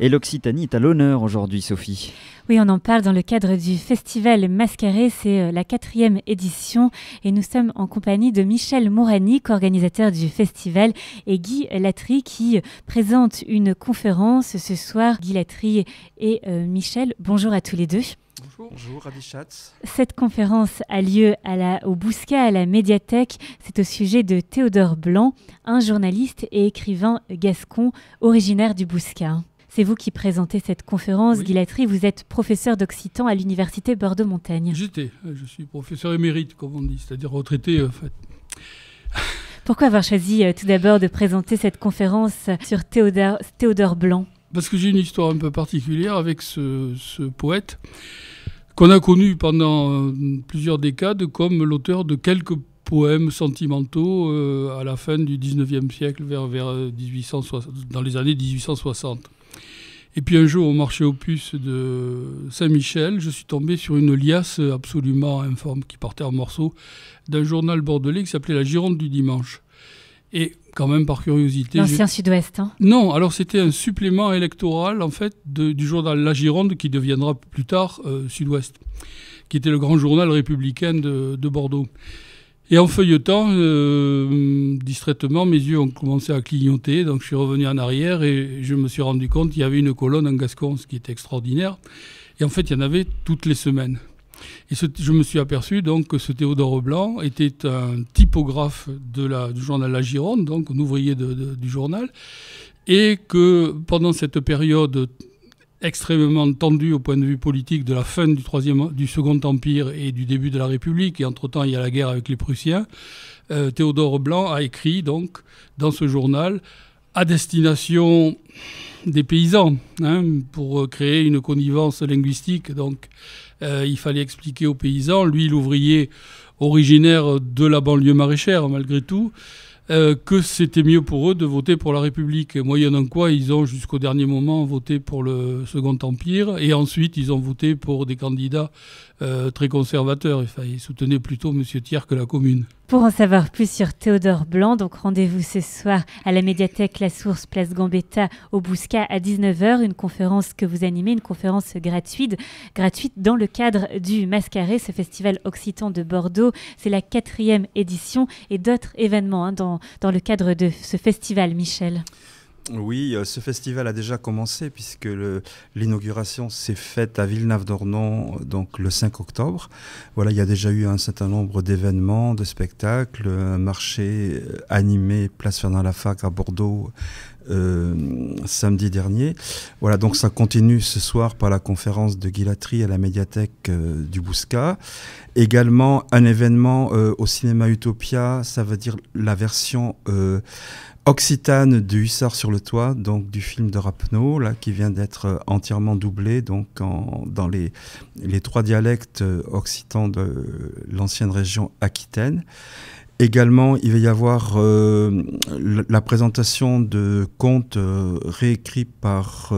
Et l'Occitanie est à l'honneur aujourd'hui, Sophie. Oui, on en parle dans le cadre du festival Mascaré. C'est euh, la quatrième édition et nous sommes en compagnie de Michel co organisateur du festival, et Guy Latry qui euh, présente une conférence ce soir. Guy Latry et euh, Michel, bonjour à tous les deux. Bonjour. Bonjour, Cette conférence a lieu au Bousca, à la médiathèque. C'est au sujet de Théodore Blanc, un journaliste et écrivain gascon originaire du Bousca. C'est vous qui présentez cette conférence, oui. Vous êtes professeur d'occitan à l'université Bordeaux-Montaigne. J'étais, je suis professeur émérite, comme on dit, c'est-à-dire retraité en fait. Pourquoi avoir choisi euh, tout d'abord de présenter cette conférence sur Théodore, Théodore Blanc Parce que j'ai une histoire un peu particulière avec ce, poète qu'on a connu pendant euh, plusieurs décades comme l'auteur de quelques poèmes sentimentaux euh, à la fin du 19e siècle, vers, vers 1860, dans les années 1860. Et puis un jour, au marché aux puces de Saint-Michel, je suis tombé sur une liasse absolument informe qui partait en morceaux d'un journal bordelais qui s'appelait La Gironde du Dimanche. Et quand même, par curiosité. L'ancien Sud-Ouest, hein Non, alors c'était un supplément électoral, en fait, du journal La Gironde, qui deviendra plus tard euh, Sud-Ouest, qui était le grand journal républicain de Bordeaux. Et en feuilletant, euh, distraitement, mes yeux ont commencé à clignoter, donc je suis revenu en arrière et je me suis rendu compte qu'il y avait une colonne en gascon, ce qui était extraordinaire. Et en fait, il y en avait toutes les semaines. Et je me suis aperçu donc que ce Théodore Blanc était un typographe du journal La Gironde, donc un ouvrier du journal, et que pendant cette période extrêmement tendu au point de vue politique de la fin du, troisième, du Second Empire et du début de la République, et entre-temps il y a la guerre avec les Prussiens, euh, Théodore Blanc a écrit donc dans ce journal à destination des paysans, hein, pour créer une connivence linguistique. Donc euh, il fallait expliquer aux paysans, lui l'ouvrier originaire de la banlieue maraîchère malgré tout, euh, que c'était mieux pour eux de voter pour la République, moyennant quoi ils ont jusqu'au dernier moment voté pour le Second Empire, et ensuite ils ont voté pour des candidats euh, très conservateurs. Enfin, ils soutenaient plutôt M. Thiers que la Commune. Pour en savoir plus sur Théodore Blanc, donc rendez-vous ce soir à la médiathèque La Source, place Gambetta, au Bousca à 19h, une conférence que vous animez, une conférence gratuite, gratuite dans le cadre du Mascaré, ce festival occitan de Bordeaux. C'est la quatrième édition et d'autres événements hein, dans le cadre de ce festival, Michel. Oui, euh, ce festival a déjà commencé puisque l'inauguration s'est faite à Villeneuve-d'Ornon donc le 5 octobre. Voilà, il y a déjà eu un certain nombre d'événements, de spectacles, un marché euh, animé place Fernand Lafargue à Bordeaux euh, samedi dernier. Voilà, donc ça continue ce soir par la conférence de Guillatry à la médiathèque du Bouscat. Également un événement au cinéma Utopia, ça veut dire la version Occitane du Hussard sur le toit, donc du film de Rapneau, là, qui vient d'être euh, entièrement doublé donc dans les, les trois dialectes euh, occitans de l'ancienne région aquitaine. Également, il va y avoir euh, la présentation de contes réécrits par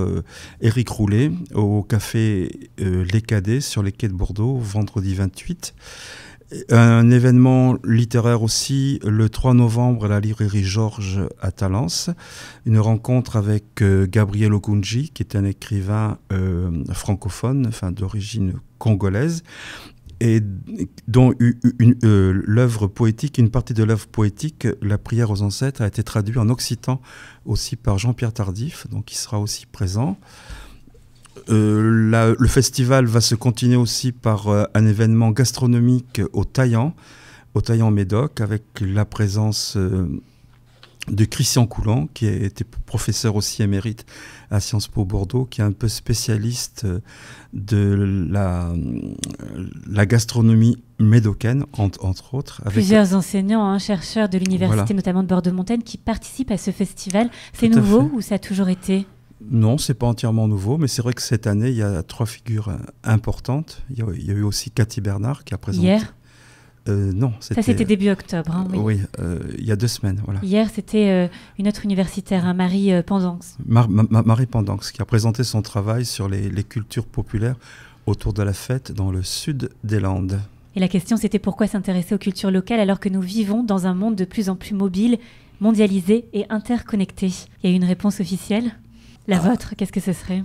Éric Roulet au café Les Cadets sur les quais de Bordeaux vendredi 28. Un événement littéraire aussi, le 3 novembre à la librairie Georges à Talence, une rencontre avec euh, Gabriel Okunji, qui est un écrivain euh, francophone, enfin d'origine congolaise, et dont une euh, l'œuvre poétique, une partie de l'œuvre poétique, La prière aux ancêtres, a été traduite en occitan aussi par Jean-Pierre Tardif, donc il sera aussi présent. Euh, le festival va se continuer aussi par euh, un événement gastronomique au Taillan, au Taillan Médoc, avec la présence euh, de Christian Coulon, qui était professeur aussi émérite à Sciences Po Bordeaux, qui est un peu spécialiste de la, gastronomie médocaine, entre, autres. Plusieurs enseignants, hein, chercheurs de l'université, notamment de Bordeaux-Montaigne, qui participent à ce festival. C'est nouveau ou ça a toujours été non, c'est pas entièrement nouveau, mais c'est vrai que cette année, il y a trois figures euh, importantes. Il y a, eu aussi Cathy Bernard qui a présenté. Hier euh, non, ça c'était début octobre. Hein, oui, oui euh, il y a deux semaines. Voilà. Hier, c'était euh, une autre universitaire, hein, Marie Pendanx. Marie Pendanx, qui a présenté son travail sur les, les, cultures populaires autour de la fête dans le sud des Landes. Et la question, c'était pourquoi s'intéresser aux cultures locales alors que nous vivons dans un monde de plus en plus mobile, mondialisé et interconnecté. Il y a eu une réponse officielle la vôtre, qu'est-ce que ce serait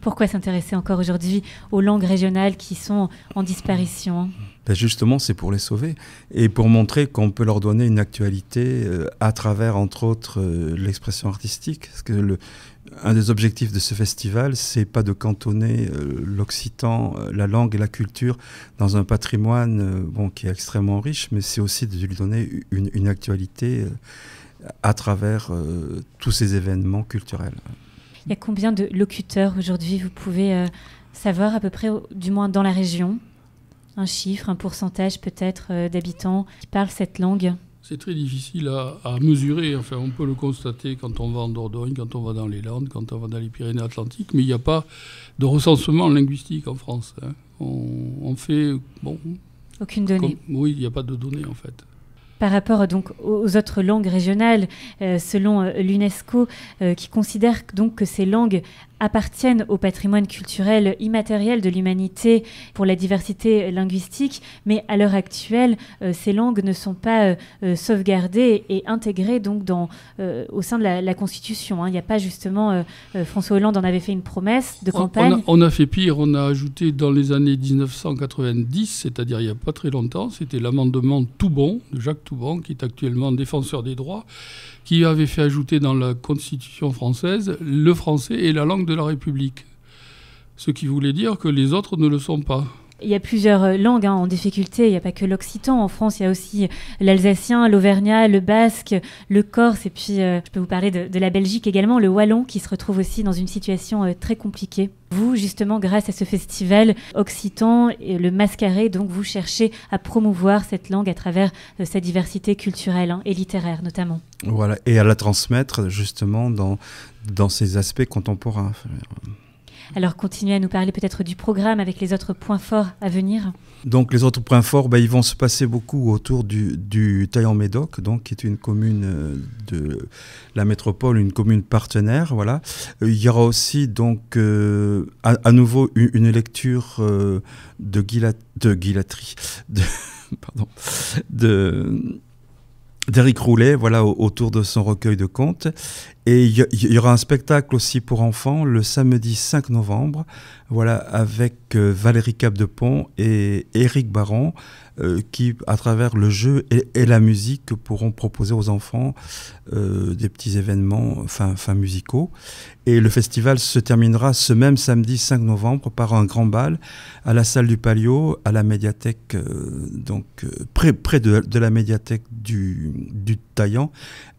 Pourquoi s'intéresser encore aujourd'hui aux langues régionales qui sont en disparition ben Justement, c'est pour les sauver et pour montrer qu'on peut leur donner une actualité euh, à travers, entre autres, euh, l'expression artistique. Parce que un des objectifs de ce festival, c'est pas de cantonner euh, l'occitan, la langue et la culture dans un patrimoine bon, qui est extrêmement riche, mais c'est aussi de lui donner une actualité à travers tous ces événements culturels. Il y a combien de locuteurs aujourd'hui Vous pouvez euh, savoir à peu près, du moins dans la région, un chiffre, un pourcentage peut-être euh, d'habitants qui parlent cette langue c'est très difficile à, mesurer. Enfin, on peut le constater quand on va en Dordogne, quand on va dans les Landes, quand on va dans les Pyrénées-Atlantiques, mais il n'y a pas de recensement linguistique en France. Hein. On, fait. Bon, Aucune donnée. oui, il n'y a pas de données en fait par rapport donc aux autres langues régionales, euh, selon euh, l'UNESCO, euh, qui considère donc que ces langues appartiennent au patrimoine culturel immatériel de l'humanité pour la diversité linguistique, mais à l'heure actuelle, ces langues ne sont pas sauvegardées et intégrées donc dans, au sein de la, Constitution. Hein. Il n'y a pas justement, François Hollande en avait fait une promesse de campagne. On a, on a fait pire, on a ajouté dans les années 1990, c'est-à-dire il n'y a pas très longtemps, c'était l'amendement Tout Bon de Jacques Toubon, qui est actuellement défenseur des droits, qui avait fait ajouter dans la Constitution française le français est la langue de la République. Ce qui voulait dire que les autres ne le sont pas. Il y a plusieurs euh, langues hein, en difficulté. Il n'y a pas que l'occitan. En France, il y a aussi l'alsacien, l'auvergnat, le basque, le corse. Et puis, euh, je peux vous parler de, la Belgique également, le wallon, qui se retrouve aussi dans une situation euh, très compliquée. Vous, justement, grâce à ce festival occitan et le mascaré, donc vous cherchez à promouvoir cette langue à travers sa diversité culturelle hein, et littéraire, notamment. Voilà, et à la transmettre justement dans, dans ses aspects contemporains. Alors continuez à nous parler peut-être du programme avec les autres points forts à venir. Donc les autres points forts, bah, ils vont se passer beaucoup autour du, du médoc donc qui est une commune euh, de la métropole, une commune partenaire. Voilà. Euh, il y aura aussi donc euh, à, nouveau une, lecture de, Guy de pardon, d'Éric Roulet, voilà, autour de son recueil de contes. Et il y, aura un spectacle aussi pour enfants le samedi 5 novembre, voilà, avec euh, Valérie Capdepont et Éric Baron, euh, qui, à travers le jeu et, la musique, pourront proposer aux enfants euh, des petits événements fin, fin musicaux. Et le festival se terminera ce même samedi 5 novembre par un grand bal à la salle du Palio, à la médiathèque, donc près, près de, la médiathèque du, du Taillan,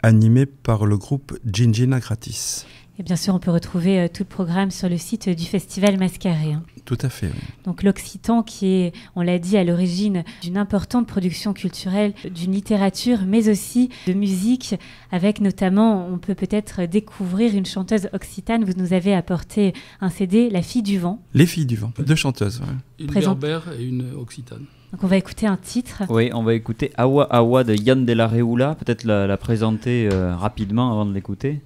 animé par le groupe Ginger. Gratis. Et bien sûr, on peut retrouver euh, tout le programme sur le site du Festival Mascaré. Hein. Tout à fait. Donc l'Occitan qui est, on l'a dit, à l'origine d'une importante production culturelle, d'une littérature, mais aussi de musique, avec notamment, on peut peut-être découvrir une chanteuse occitane. Vous nous avez apporté un CD, La fille du vent. Les filles du vent, deux chanteuses. Une berbère et une occitane. Donc on va écouter un titre. Oui, on va écouter Awa Awa de Yann de la Réoula. peut-être la, présenter euh, rapidement avant de l'écouter.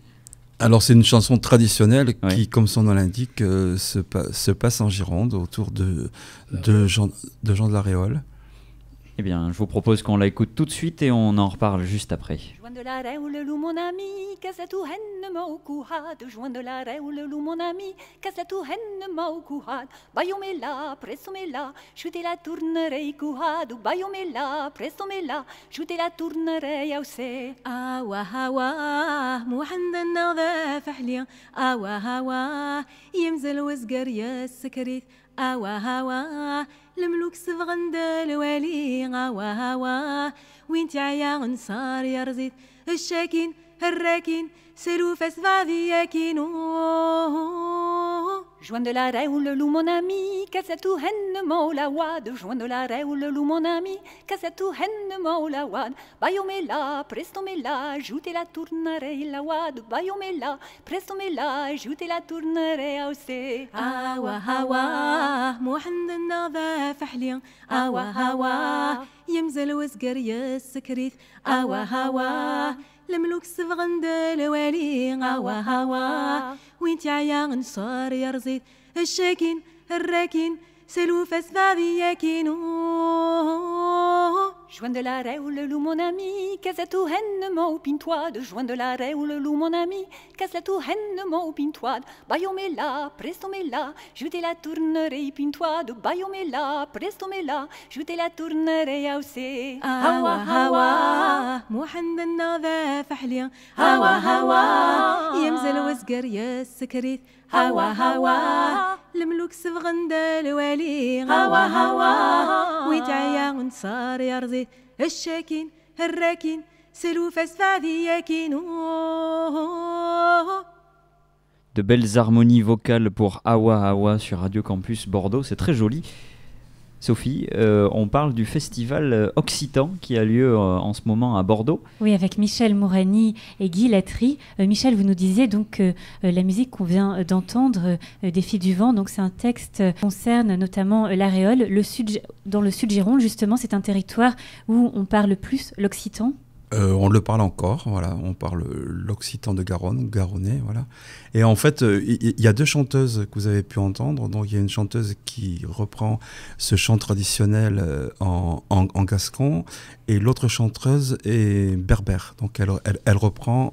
Alors c'est une chanson traditionnelle qui, comme son nom l'indique, euh, se, se, passe en Gironde autour de, de, Jean, de Jean de la Réole. Eh bien, je vous propose qu'on la écoute tout de suite et on en reparle juste après. joindre la le loup mon ami, casse tout henne maukuhat, joindre la le loup mon ami, casse haine henne maukuhat, bayomela, pressomela, chutez la tournerei kuhat, bayomela, pressomela, chutez la tournerei ausé. Awa hawa, محمد النغذا fahli. Awa, awa, yemzel وزقر يا السكريت Awa, awa, الملوك صفغند الوالي غوا وين تعيا غنصار يا رزيت الشاكين الراكين Seroufes Vadiekino. Joint de la Réoule, loup mon ami, Kassatou hen moulawad. Joint de la Réoule, loup mon ami, Kassatou hen moulawad. Bayomela, prestomela, joutez la tournere ilawad. Bayomela, prestomela, joutez la tournere ausse. Awa hawa, محمد النظاف حليا awa hawa يمزل وسقر يا السكريث awa hawa الملوك السفغن الوالي غوا هوا وين تعيا غنصار يا رزيت الشاكين الراكين سلوفة سبع بيا كينو Joint de l'arrêt ou le loup mon ami, casse la tout ou pintoide. Joint de l'arrêt ou le loup mon ami, casse la tout hennement pintoide. Baillomela, prestomela, jetez la tournerai, pintoide. Baillomela, Je jetez la tournerei aussé. Hawa hawa, محن النظافة حليا Hawa Hawa, يمزل وسقر yes, السكريت de belles harmonies vocales pour Hawa sur Radio Campus Bordeaux, c'est très joli. Sophie, euh, on parle du festival euh, Occitan qui a lieu euh, en ce moment à Bordeaux. Oui, avec Michel Mourani et Guy Latry. Michel, vous nous disiez donc la musique qu'on vient d'entendre des filles du vent. Donc c'est un texte concerne notamment l'aréole, le sud dans le sud Gironde justement, c'est un territoire où on parle plus l'occitan euh, on le parle encore, voilà, on parle l'occitan de Garonne, garonnais, voilà. Et en fait, euh, il y, a deux chanteuses que vous avez pu entendre. Donc il y a une chanteuse qui reprend ce chant traditionnel euh, en, gascon, et l'autre chanteuse est berbère. Donc elle, reprend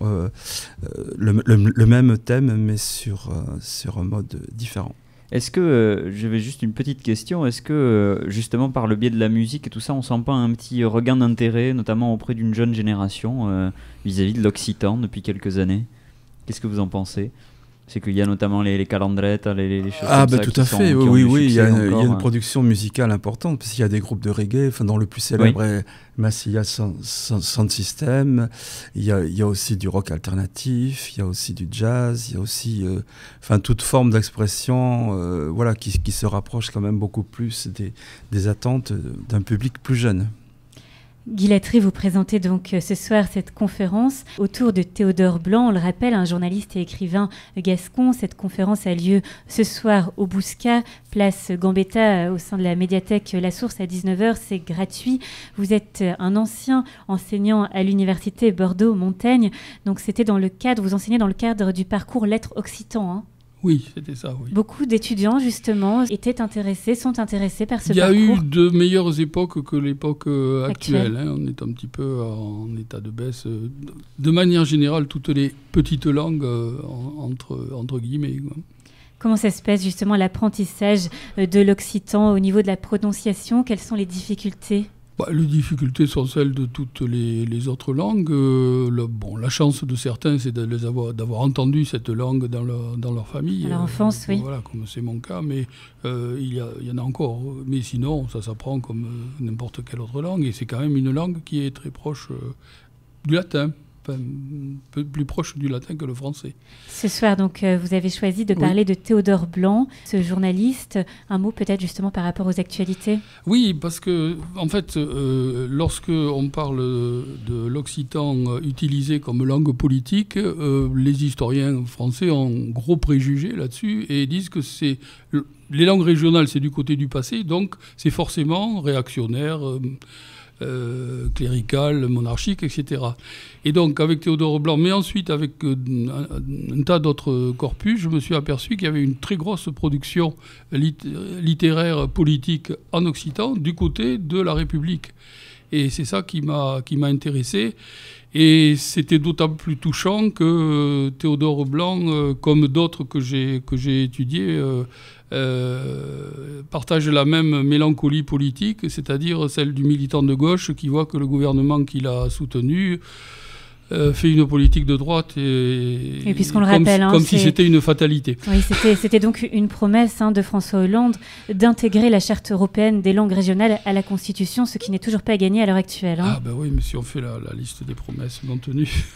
le, même thème, mais sur, sur un mode différent. Est-ce que, euh, j'avais juste une petite question, est-ce que euh, justement par le biais de la musique et tout ça, on sent pas un petit regain d'intérêt, notamment auprès d'une jeune génération, vis à -vis de l'Occitan depuis quelques années Qu'est-ce que vous en pensez c'est qu'il y a notamment les, les calendrettes, hein, les, choses ah, comme bah, tout à fait, oui, oui, il y a, il y a une hein. production musicale importante, parce qu'il y a des groupes de reggae, enfin, dans le plus célèbre oui. est Massilia Sound System, il y, a, il y, a, aussi du rock alternatif, il y a aussi du jazz, il y a aussi, euh, enfin, toute forme d'expression, euh, voilà, qui, qui, se rapproche quand même beaucoup plus des, des attentes euh, d'un public plus jeune. Guilatry, vous présentez donc euh, ce soir cette conférence autour de Théodore Blanc, on le rappelle, un journaliste et écrivain gascon. Cette conférence a lieu ce soir au Bousca, place Gambetta, euh, au sein de la médiathèque euh, La Source à 19h. C'est gratuit. Vous êtes un ancien enseignant à l'université Bordeaux-Montaigne. Donc c'était dans le cadre, vous enseignez dans le cadre du parcours Lettres Occitan. Hein. Oui, c'était ça. Oui. Beaucoup d'étudiants, justement, étaient intéressés, sont intéressés par ce parcours. Il y a eu de meilleures époques que l'époque euh, actuelle. Hein. On est un petit peu en état de baisse. Euh, de manière générale, toutes les petites langues, euh, entre, entre guillemets. Comment s'espèce se passe, justement, l'apprentissage de l'occitan au niveau de la prononciation Quelles sont les difficultés bah, les difficultés sont celles de toutes les, autres langues. Euh, bon, la chance de certains, c'est d'avoir entendu cette langue dans leur, famille. Euh, l'enfance, oui. Voilà, comme c'est mon cas, mais euh, il, y en a encore. Mais sinon, ça s'apprend comme n'importe quelle autre langue, et c'est quand même une langue qui est très proche du latin peu plus proche du latin que le français. Ce soir, donc, euh, vous avez choisi de parler de Théodore Blanc, ce journaliste. Un mot peut-être justement par rapport aux actualités Oui, parce que, en fait, euh, lorsque on parle de l'occitan utilisé comme langue politique, euh, les historiens français ont gros préjugés là-dessus et disent que c'est les langues régionales, c'est du côté du passé, donc c'est forcément réactionnaire. Euh, cléricale, monarchique, etc. Et donc avec Théodore Blanc, mais ensuite avec euh, un, un, tas d'autres corpus, je me suis aperçu qu'il y avait une très grosse production littéraire, politique en Occitan du côté de la République. Et c'est ça qui m'a intéressé. Et c'était d'autant plus touchant que euh, Théodore Blanc, euh, comme d'autres que j'ai étudiés, euh, partage la même mélancolie politique, c'est-à-dire celle du militant de gauche qui voit que le gouvernement qu'il a soutenu euh, fait une politique de droite et, comme, si hein, c'était une fatalité. Oui, c'était donc une promesse hein, de François Hollande d'intégrer la charte européenne des langues régionales à la Constitution, ce qui n'est toujours pas gagné à l'heure actuelle. Hein. Ah ben oui, mais si on fait la, liste des promesses maintenues...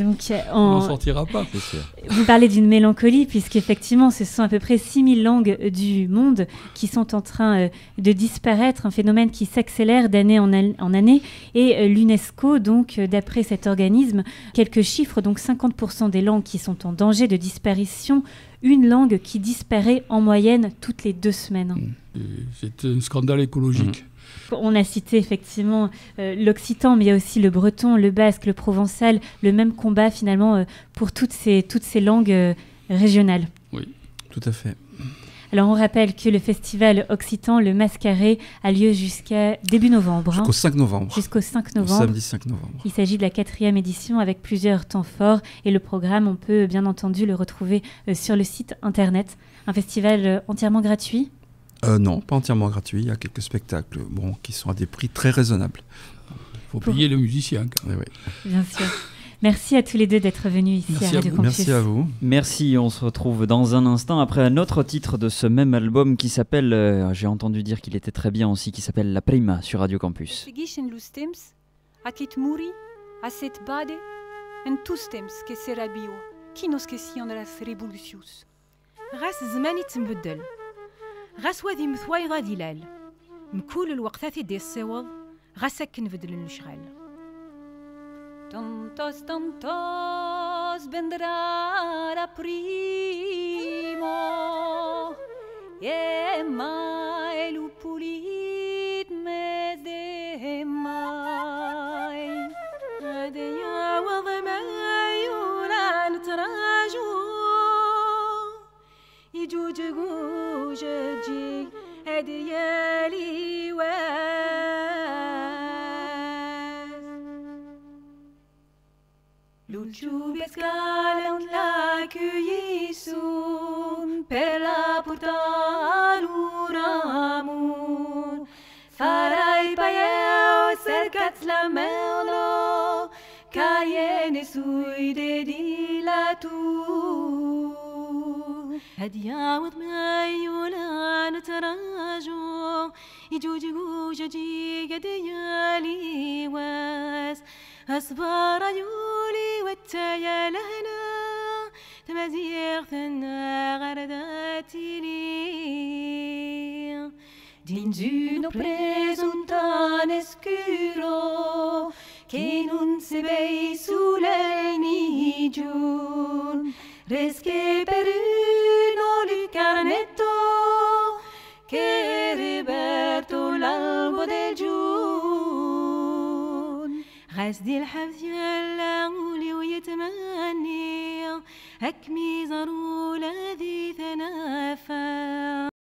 Euh, on n'en sortira pas, Vous parlez d'une mélancolie, puisqu'effectivement, ce sont à peu près 6000 langues euh, du monde qui sont en train euh, de disparaître, un phénomène qui s'accélère d'année en, année. Et l'UNESCO, donc, d'après cet organisme, quelques chiffres, donc 50% des langues qui sont en danger de disparition, une langue qui disparaît en moyenne toutes les deux semaines. Mm. C'est un scandale écologique. On a cité effectivement euh, l'occitan, mais il y a aussi le breton, le basque, le provençal, le même combat finalement euh, pour toutes ces, toutes ces langues euh, régionales. Oui, tout à fait. Alors on rappelle que le festival occitan, le Mascaré, a lieu jusqu'à début novembre. Hein. Jusqu'au 5 novembre. Jusqu'au 5 novembre. Samedi 5 novembre. Il s'agit de la quatrième édition avec plusieurs temps forts et le programme, on peut bien entendu le retrouver sur le site internet. Un festival entièrement gratuit euh, non, pas entièrement gratuit. Il y a quelques spectacles bon, qui sont à des prix très raisonnables. Il faut payer le musicien. Quand même. Bien sûr. Merci à tous les deux d'être venus ici Merci à Radio Merci à vous. Merci, on se retrouve dans un instant après un autre titre de ce même album qui s'appelle, euh, j'ai entendu dire qu'il était très bien aussi, qui s'appelle La Prima sur Radio Campus. غسوة وادي مثواي غادي لال مكول الوقتات دي الصوض غاس اكن بدلن الشغال طنطوس طنطوس بندرارا بريمو يا ماي نسوي ديدي لا تو هديا وطمي ولا نتراجو يجوج جوجي قد يالي واس أصبر يولي يا لهنا تمازيغ ثنا غرداتي لي دين جينو بريزونتان اسكيرو كين سبي سوليني جون رزقي برونو لكارنتو che riberto l'albo del giorno غازدي الحبس يلا قولي ويتمني هكمي زرو الذي تنافى